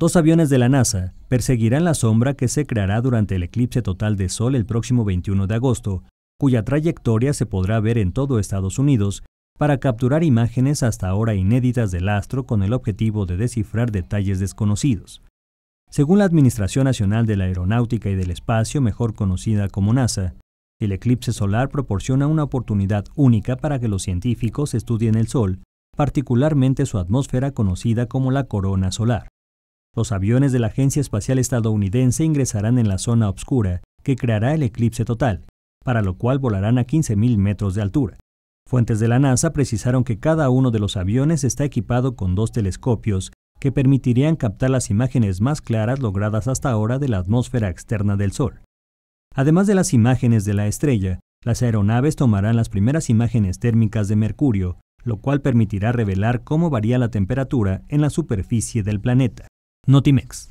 Dos aviones de la NASA perseguirán la sombra que se creará durante el eclipse total de Sol el próximo 21 de agosto, cuya trayectoria se podrá ver en todo Estados Unidos, para capturar imágenes hasta ahora inéditas del astro con el objetivo de descifrar detalles desconocidos. Según la Administración Nacional de la Aeronáutica y del Espacio, mejor conocida como NASA, el eclipse solar proporciona una oportunidad única para que los científicos estudien el Sol, particularmente su atmósfera conocida como la corona solar. Los aviones de la Agencia Espacial Estadounidense ingresarán en la zona oscura que creará el eclipse total, para lo cual volarán a 15.000 metros de altura. Fuentes de la NASA precisaron que cada uno de los aviones está equipado con dos telescopios que permitirían captar las imágenes más claras logradas hasta ahora de la atmósfera externa del Sol. Además de las imágenes de la estrella, las aeronaves tomarán las primeras imágenes térmicas de Mercurio, lo cual permitirá revelar cómo varía la temperatura en la superficie del planeta. Notimex.